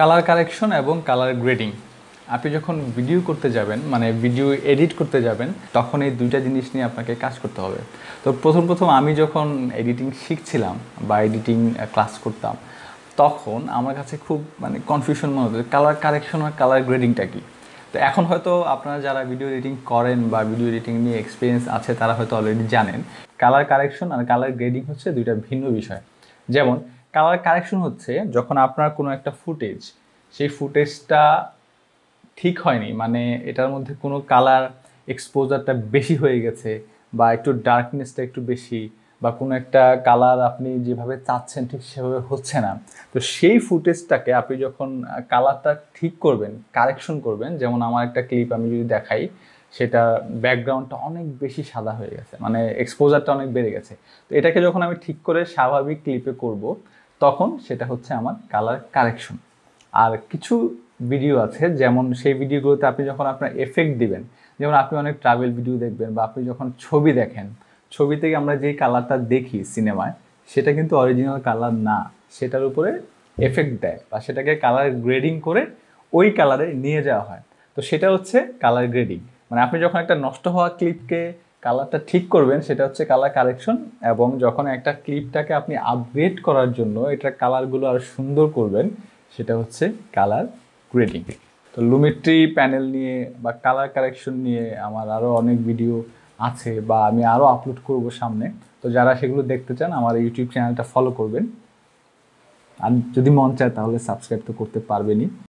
colour correction এবং colour grading আপনি যখন ভিডিও করতে যাবেন মানে ভিডিও এডিট করতে যাবেন তখন এই দুইটা জিনিস নিয়ে আপনাকে কাজ করতে হবে তো প্রথম প্রথম আমি যখন এডিটিং শিখছিলাম বা এডিটিং ক্লাস করতাম তখন আমার কাছে খুব মানে কনফিউশন মনে হতো কালার কারেকশন আর কালার গ্রেডিংটা কী তো এখন হয়তো আপনারা যারা ভিডিও এডিটিং করেন বা ভিডিও এডিটিং নিয়ে এক্সপিরিয়েন্স আছে তারা হয়তো অলরেডি জানেন কালার কারেকশন আর কালার গ্রেডিং হচ্ছে দুইটা ভিন্ন বিষয় যেমন কালার কারেকশন হচ্ছে যখন আপনার কোনো একটা ফুটেজ সেই ফুটেজটা ঠিক হয়নি মানে এটার মধ্যে কোনো কালার এক্সপোজারটা বেশি হয়ে গেছে বা একটু ডার্কনেসটা একটু বেশি বা কোনো একটা কালার আপনি যেভাবে চাচ্ছেন ঠিক সেভাবে হচ্ছে না তো সেই ফুটেজটাকে আপনি যখন কালারটা ঠিক করবেন কারেকশন করবেন যেমন আমার একটা ক্লিপ আমি যদি দেখাই সেটা ব্যাকগ্রাউন্ডটা অনেক বেশি সাদা হয়ে গেছে মানে এক্সপোজারটা অনেক বেড়ে গেছে তো এটাকে যখন আমি ঠিক করে স্বাভাবিক ক্লিপে করব তখন সেটা হচ্ছে আমার কালার কারেকশন আর কিছু ভিডিও আছে যেমন সেই ভিডিওগুলোতে আপনি যখন আপনার এফেক্ট দিবেন যেমন আপনি অনেক ট্রাভেল ভিডিও দেখবেন বা আপনি যখন ছবি দেখেন ছবি থেকে আমরা যেই কালারটা দেখি সিনেমায় সেটা কিন্তু অরিজিনাল কালার না সেটার উপরে এফেক্ট দেয় বা সেটাকে কালার গ্রেডিং করে ওই কালারে নিয়ে যাওয়া হয় তো সেটা হচ্ছে কালার গ্রেডিং মানে আপনি যখন একটা নষ্ট হওয়া ক্লিপকে কালারটা ঠিক করবেন সেটা হচ্ছে কালার কারেকশন এবং যখন একটা ক্লিপটাকে আপনি আপগ্রেড করার জন্য এটার কালারগুলো আরও সুন্দর করবেন সেটা হচ্ছে কালার গ্রেডিং তো লুমিট্রি প্যানেল নিয়ে বা কালার কারেকশন নিয়ে আমার আরও অনেক ভিডিও আছে বা আমি আরও আপলোড করব সামনে তো যারা সেগুলো দেখতে চান আমার ইউটিউব চ্যানেলটা ফলো করবেন আর যদি মন চায় তাহলে সাবস্ক্রাইব তো করতে পারবেনই